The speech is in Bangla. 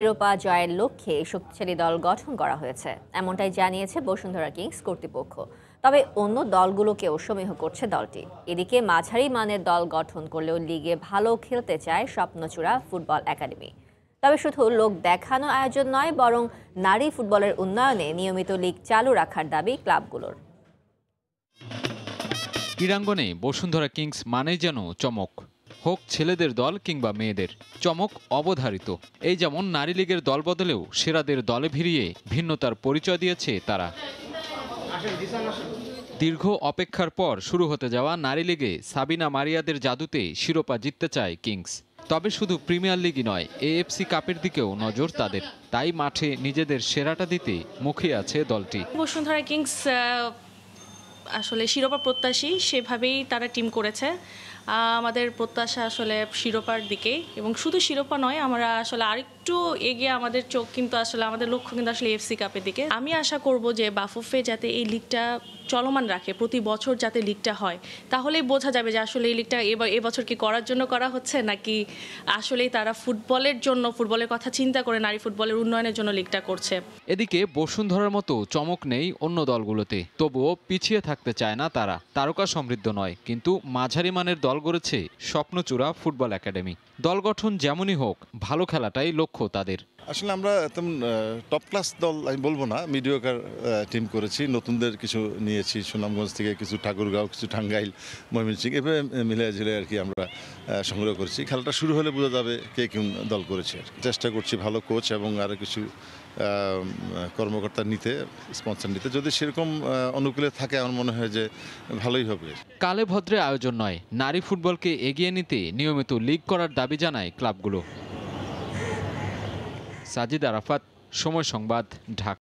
শিরোপা জয়ের লক্ষ্যে শক্তিশালী দল গঠন করা হয়েছে এমনটাই জানিয়েছে বসুন্ধরা কিংস কর্তৃপক্ষ তবে অন্য দলগুলোকেও সমীহ করছে দলটি এদিকে মাঝারি মানের দল গঠন করলেও লিগে ভালো খেলতে চায় স্বপ্নচূড়া ফুটবল একাডেমি তবে শুধু লোক দেখানো আয়োজন নয় বরং নারী ফুটবলের উন্নয়নে নিয়মিত লিগ চালু রাখার দাবি ক্লাবগুলোর ক্রীড়াঙ্গনে বসুন্ধরা কিংস মানে যেন চমক হোক ছেলেদের দল কিংবা মেয়েদের চমক অবধারিত এই যেমন নারী লীগের দল বদলেও সেরাদের দলে ভিড়িয়ে ভিন্নতার পরিচয় দিয়েছে তারা দীর্ঘ অপেক্ষার পর শুরু হতে যাওয়া নারী লীগে সাবিনা মারিয়াদের জাদুতে শিরোপা জিততে চায় কিংস তবে শুধু প্রিমিয়ার লিগই নয় এএফসি কাপের দিকেও নজর তাদের তাই মাঠে নিজেদের সেরাটা দিতে মুখে আছে দলটি বসুন্ধরা কিংস আসলে শিরোপা প্রত্যাশী সেভাবেই তারা টিম করেছে আমাদের প্রত্যাশা আসলে শিরোপার দিকেই এবং শুধু শিরোপা নয় আমরা আসলে আরেকটু এগিয়ে আমাদের চোখ কিন্তু আসলে আমাদের লক্ষ্য কিন্তু আসলে এফসি কাপের দিকে আমি আশা করব যে বাফুফে যাতে এই লিগটা চলমান রাখে প্রতি বছর যাতে লিগটা হয় তাহলেই বোঝা যাবে যে আসলে এই লিগটা এবার এবছর কি করার জন্য করা হচ্ছে নাকি আসলেই তারা ফুটবলের জন্য ফুটবলের কথা চিন্তা করে নারী ফুটবলের উন্নয়নের জন্য লিগটা করছে এদিকে বসুন্ধরার মতো চমক নেই অন্য দলগুলোতে তবুও পিছিয়ে থাকে থাকতে চায় না তারা তারকা সমৃদ্ধ নয় কিন্তু মাঝারি মানের দল গড়েছে স্বপ্নচূড়া ফুটবল একাডেমি দল গঠন যেমনই হোক ভালো খেলাটাই লক্ষ্য তাদের আসলে আমরা তেমন টপ ক্লাস দল আমি বলবো না মিডিওকার টিম করেছি নতুনদের কিছু নিয়েছি সুনামগঞ্জ থেকে কিছু ঠাকুরগাঁও কিছু টাঙ্গাইল সিং এভাবে মিলে ঝিলে আর কি আমরা সংগ্রহ করেছি খেলাটা শুরু হলে বোঝা যাবে কে কোন দল করেছে চেষ্টা করছি ভালো কোচ এবং আরও কিছু কর্মকর্তা নিতে স্পন্সর নিতে যদি সেরকম অনুকূলে থাকে আমার মনে হয় যে ভালোই হবে কালে ভদ্রে আয়োজন নয় নারী ফুটবলকে এগিয়ে নিতে নিয়মিত লিগ করার দাবি জানায় ক্লাবগুলো সাজিদ আরাফাত সময় সংবাদ ঢাকা